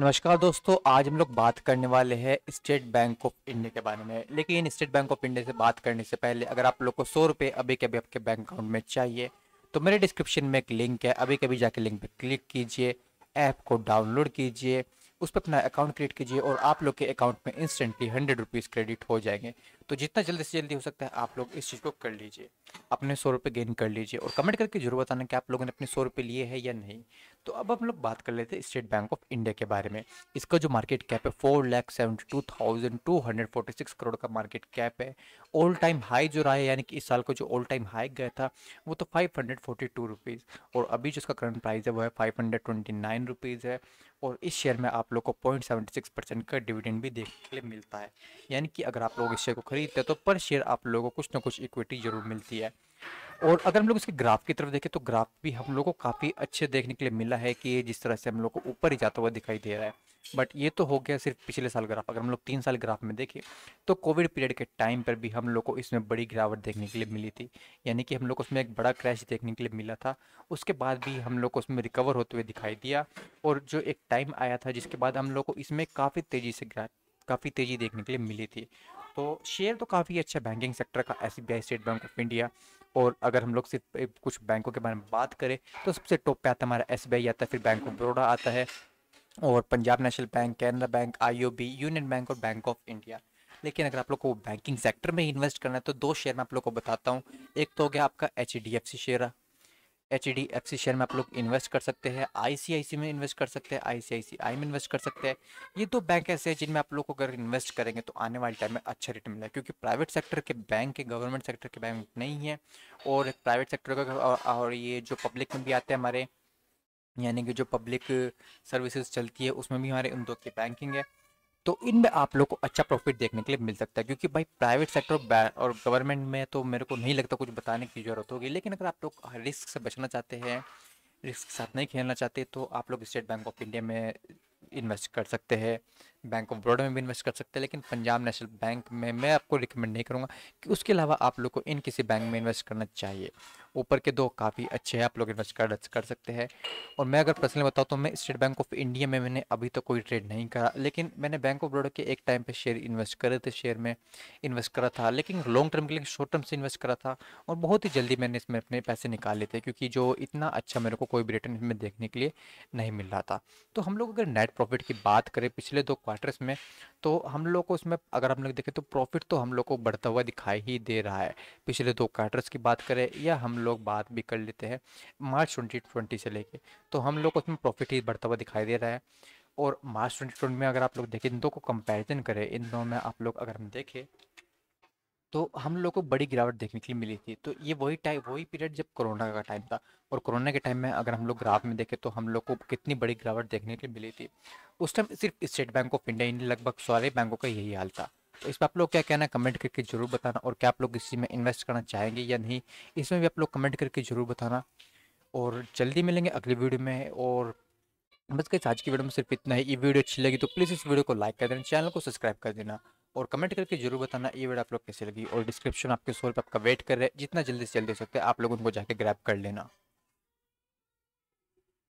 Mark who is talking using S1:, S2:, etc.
S1: नमस्कार दोस्तों आज हम लोग बात करने वाले हैं स्टेट बैंक ऑफ इंडिया के बारे में लेकिन स्टेट बैंक ऑफ इंडिया से बात करने से पहले अगर आप लोग को सौ रुपये अभी के अभी आपके बैंक अकाउंट में चाहिए तो मेरे डिस्क्रिप्शन में एक लिंक है अभी कभी जाके लिंक पर क्लिक कीजिए ऐप को डाउनलोड कीजिए उस पर अपना अकाउंट क्रिएट कीजिए और आप लोग के अकाउंट में इंस्टेंटली हंड्रेड रुपीज़ क्रेडिट हो जाएंगे तो जितना जल्दी से जल्दी हो सकता है आप लोग इस चीज़ को कर लीजिए अपने सौ रुपये गेन कर लीजिए और कमेंट करके जरूर बताना कि आप लोगों ने अपने सौ रुपये लिए है या नहीं तो अब हम लोग बात कर लेते हैं स्टेट बैंक ऑफ इंडिया के बारे में इसका जो मार्केट कैप है four lakh seventy two thousand two hundred forty six crore का मार्केट कैप है ऑल टाइम हाई जो रहा है यानी कि इस साल का जो ऑल टाइम हाई गया था वो तो five hundred forty two rupees और अभी जो इसका करंट प्राइस है वो है five hundred twenty nine rupees है और इस शेयर में आप लोग को पॉइंट सेवेंटी सिक्स परसेंट का डिविडेंड भी देखने के लिए मिलता है यानी कि अगर आप लोग इस शेयर को खरीदते हैं तो पर शेयर आप लोगों को कुछ ना कुछ इक्विटी जरूर मिलती है और अगर हम लोग इसके ग्राफ की तरफ देखें तो ग्राफ भी हम लोग को काफ़ी अच्छे देखने के लिए मिला है कि ये जिस तरह से हम लोग को ऊपर ही जाता हुआ दिखाई दे रहा है बट ये तो हो गया सिर्फ पिछले साल ग्राफ अगर हम लोग तीन साल ग्राफ में देखें तो कोविड पीरियड के टाइम पर भी हम लोग को इसमें बड़ी गिरावट देखने के लिए मिली थी यानी कि हम लोग को उसमें एक बड़ा क्रैश देखने के लिए मिला था उसके बाद भी हम लोग को उसमें रिकवर होते हुए दिखाई दिया और जो एक टाइम आया था जिसके बाद हम लोग को इसमें काफ़ी तेज़ी से काफ़ी तेज़ी देखने के लिए मिली थी तो शेयर तो काफ़ी अच्छा बैंकिंग सेक्टर का एस स्टेट बैंक ऑफ इंडिया और अगर हम लोग सिर्फ कुछ बैंकों के बारे में बात करें तो सबसे टॉप पे आता हमारा एस आता है तो फिर बैंक ऑफ बड़ोडा आता है और Punjab National Bank Canara Bank आई यूनियन बैंक और बैंक ऑफ इंडिया लेकिन अगर आप लोग को बैंकिंग सेक्टर में इन्वेस्ट करना है तो दो शेयर मैं आप लोग को बताता हूँ एक तो हो गया आपका H share H D F C share में आप लोग इन्वेस्ट कर सकते हैं आई सी आई सी में इन्वेस्ट कर सकते हैं आई सी आई सी आई में इन्वेस्ट कर सकते हैं ये दो बैंक ऐसे हैं जिनमें आप लोग को अगर इन्वेस्ट करेंगे तो आने वाले टाइम में अच्छा रिटर्न मिलेगा क्योंकि प्राइवेट सेक्टर के बैंक के गवर्नमेंट सेक्टर के बैंक नहीं है और प्राइवेट सेक्टर का और ये जो पब्लिक में भी आते हैं हमारे यानी कि जो पब्लिक सर्विसेज चलती है उसमें भी हमारे उन दो की बैंकिंग है तो इनमें आप लोग को अच्छा प्रॉफिट देखने के लिए मिल सकता है क्योंकि भाई प्राइवेट सेक्टर और गवर्नमेंट में तो मेरे को नहीं लगता कुछ बताने की ज़रूरत होगी लेकिन अगर आप लोग रिस्क से बचना चाहते हैं रिस्क के साथ नहीं खेलना चाहते तो आप लोग स्टेट बैंक ऑफ इंडिया में इन्वेस्ट कर सकते हैं बैंक ऑफ बड़ौदा में भी इन्वेस्ट कर सकते हैं लेकिन पंजाब नेशनल बैंक में मैं आपको रिकमेंड नहीं करूँगा कि उसके अलावा आप लोग को इन किसी बैंक में इन्वेस्ट करना चाहिए ऊपर के दो काफ़ी अच्छे हैं आप लोग इन्वेस्ट कर कर सकते हैं और मैं अगर पर्सनली बताऊँ तो मैं स्टेट बैंक ऑफ इंडिया में मैंने अभी तो कोई ट्रेड नहीं करा लेकिन मैंने बैंक ऑफ बड़ौदा के एक टाइम पर शेयर इन्वेस्ट करे थे शेयर में इन्वेस्ट करा था लेकिन लॉन्ग टर्म के लिए शॉर्ट टर्म से इन्वेस्ट करा था और बहुत ही जल्दी मैंने इसमें अपने पैसे निकाले थे क्योंकि जो इतना अच्छा मेरे को कोई भी रिटर्न इसमें देखने के लिए नहीं मिल रहा था तो हम लोग अगर नेट प्रॉफिट की बात करें पिछले दो क्वार्टर्स में तो हम लोग को उसमें अगर हम लोग देखें तो प्रॉफिट तो हम लोग को बढ़ता हुआ दिखाई ही दे रहा है पिछले दो क्वार्टर्स की बात करें या हम लोग बात भी कर लेते हैं मार्च ट्वेंटी ट्वेंटी से लेके तो हम लोग को उसमें प्रॉफिट ही बढ़ता हुआ दिखाई दे रहा है और मार्च ट्वेंटी में अगर आप लोग देखें इन दो को कंपेरिजन करें इन दो में आप लोग अगर हम देखें तो हम लोग को बड़ी गिरावट देखने के लिए मिली थी तो ये वही टाइम वही पीरियड जब कोरोना का टाइम था और कोरोना के टाइम में अगर हम लोग ग्राफ में देखें तो हम लोग को कितनी बड़ी गिरावट देखने के लिए मिली थी उस टाइम सिर्फ स्टेट बैंक ऑफ इंडिया यानी लगभग सारे बैंकों का यही हाल था तो इस पर आप लोग क्या कहना कमेंट करके जरूर बताना और क्या आप लोग इसी में इन्वेस्ट करना चाहेंगे या नहीं इसमें भी आप लोग कमेंट करके जरूर बताना और जल्दी मिलेंगे अगली वीडियो में और बस कहीं आज की वीडियो में सिर्फ इतना ही ये वीडियो अच्छी लगी तो प्लीज़ इस वीडियो को लाइक कर देना चैनल को सब्सक्राइब कर देना और कमेंट करके जरूर बताना ये वीडियो आप लोग कैसे लगी और डिस्क्रिप्शन आपके सोल पर आपका वेट कर रहे हैं जितना जल्दी से जल्दी हो सकता है आप लोग उनको जाके ग्रैप कर लेना